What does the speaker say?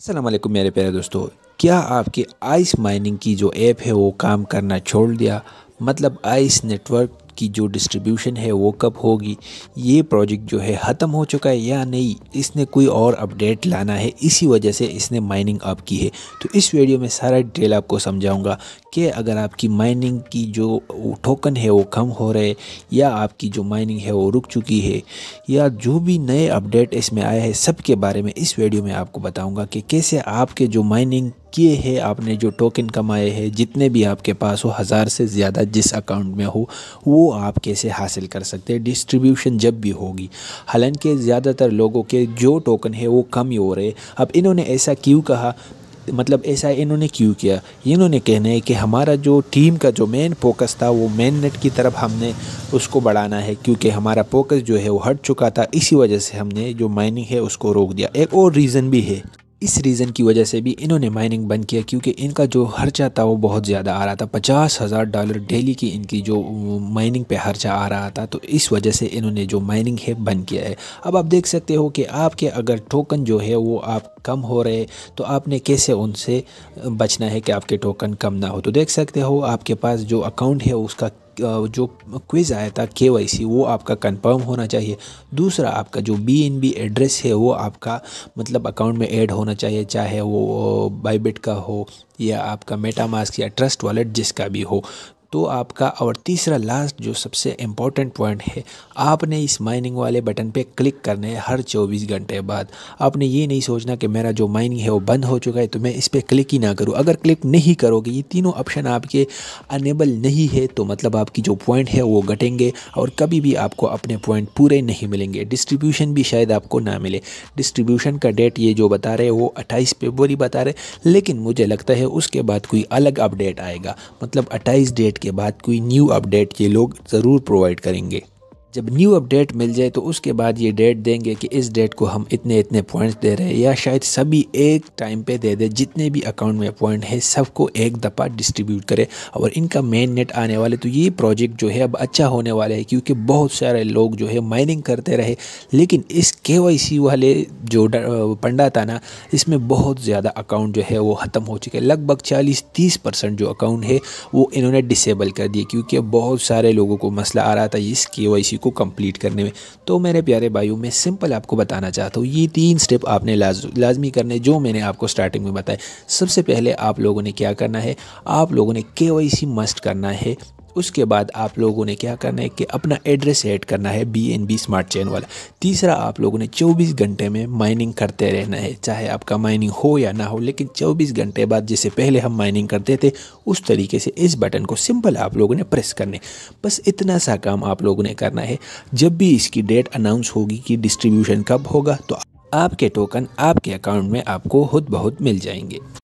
असलम मेरे प्यारे दोस्तों क्या आपकी आइस माइनिंग की जो ऐप है वो काम करना छोड़ दिया मतलब आइस नेटवर्क की जो डिस्ट्रीब्यूशन है वो कब होगी ये प्रोजेक्ट जो है ख़त्म हो चुका है या नहीं इसने कोई और अपडेट लाना है इसी वजह से इसने माइनिंग अप की है तो इस वीडियो में सारा डिटेल आपको समझाऊँगा कि अगर आपकी माइनिंग की जो टोकन है वो कम हो रहे या आपकी जो माइनिंग है वो रुक चुकी है या जो भी नए अपडेट इसमें आया है सब के बारे में इस वीडियो में आपको बताऊँगा कि कैसे आपके जो माइनिंग किए हैं आपने जो टोकन कमाए हैं जितने भी आपके पास हो हज़ार से ज़्यादा जिस अकाउंट में हो वो आप कैसे हासिल कर सकते हैं डिस्ट्रीब्यूशन जब भी होगी हालांकि ज़्यादातर लोगों के जो टोकन है वो कम ही हो रहे अब इन्होंने ऐसा क्यों कहा मतलब ऐसा इन्होंने क्यों किया इन्होंने कहना है कि हमारा जो टीम का जो मेन फोकस था वो मेन नेट की तरफ हमने उसको बढ़ाना है क्योंकि हमारा फोकस जो है वो हट चुका था इसी वजह से हमने जो माइनिंग है उसको रोक दिया एक और रीज़न भी है इस रीज़न की वजह से भी इन्होंने माइनिंग बंद किया क्योंकि इनका जो खर्चा था वो बहुत ज़्यादा आ रहा था पचास हज़ार डॉलर डेली की इनकी जो माइनिंग पे खर्चा आ रहा था तो इस वजह से इन्होंने जो माइनिंग है बंद किया है अब आप देख सकते हो कि आपके अगर टोकन जो है वो आप कम हो रहे तो आपने कैसे उनसे बचना है कि आपके टोकन कम ना हो तो देख सकते हो आपके पास जो अकाउंट है उसका जो क्विज़ आया था के वो आपका कंफर्म होना चाहिए दूसरा आपका जो बी एड्रेस है वो आपका मतलब अकाउंट में ऐड होना चाहिए चाहे वो बाईबिट का हो या आपका मेटा मास्क या ट्रस्ट वॉलेट जिसका भी हो तो आपका और तीसरा लास्ट जो सबसे इम्पॉर्टेंट पॉइंट है आपने इस माइनिंग वाले बटन पे क्लिक करने है हर 24 घंटे बाद आपने ये नहीं सोचना कि मेरा जो माइनिंग है वो बंद हो चुका है तो मैं इस पर क्लिक ही ना करूँ अगर क्लिक नहीं करोगे ये तीनों ऑप्शन आपके अनेबल नहीं है तो मतलब आपकी जो पॉइंट है वो घटेंगे और कभी भी आपको अपने पॉइंट पूरे नहीं मिलेंगे डिस्ट्रीब्यूशन भी शायद आपको ना मिले डिस्ट्रीब्यूशन का डेट ये जो बता रहे वो अट्ठाईस फेबरी बता रहे लेकिन मुझे लगता है उसके बाद कोई अलग अपडेट आएगा मतलब अट्ठाईस डेट अपडेट के बाद कोई न्यू अपडेट ये लोग ज़रूर प्रोवाइड करेंगे जब न्यू अपडेट मिल जाए तो उसके बाद ये डेट देंगे कि इस डेट को हम इतने इतने पॉइंट्स दे रहे हैं या शायद सभी एक टाइम पे दे दे जितने भी अकाउंट में पॉइंट है सबको एक दफ़ा डिस्ट्रीब्यूट करें और इनका मेन नेट आने वाले तो ये प्रोजेक्ट जो है अब अच्छा होने वाला है क्योंकि बहुत सारे लोग जो है माइनिंग करते रहे लेकिन इस के वाले जो पंडा था ना इसमें बहुत ज़्यादा अकाउंट जो है वो ख़त्म हो चुके हैं लगभग चालीस तीस परसेंट जो अकाउंट है वो इन्होंने डिसेबल कर दिए क्योंकि बहुत सारे लोगों को मसला आ रहा था इस के को कम्प्लीट करने में तो मेरे प्यारे भाइयों मैं सिंपल आपको बताना चाहता हूँ ये तीन स्टेप आपने लाज लाजमी करने जो मैंने आपको स्टार्टिंग में बताए सबसे पहले आप लोगों ने क्या करना है आप लोगों ने के मस्ट करना है उसके बाद आप लोगों ने क्या करना है कि अपना एड्रेस ऐड करना है B N B smart chain वाला तीसरा आप लोगों ने 24 घंटे में माइनिंग करते रहना है चाहे आपका माइनिंग हो या ना हो लेकिन 24 घंटे बाद जैसे पहले हम माइनिंग करते थे उस तरीके से इस बटन को सिंपल आप लोगों ने प्रेस करने बस इतना सा काम आप लोगों ने करना है जब भी इसकी डेट अनाउंस होगी कि डिस्ट्रीब्यूशन कब होगा तो आपके टोकन आपके अकाउंट में आपको खुद बहुत मिल जाएंगे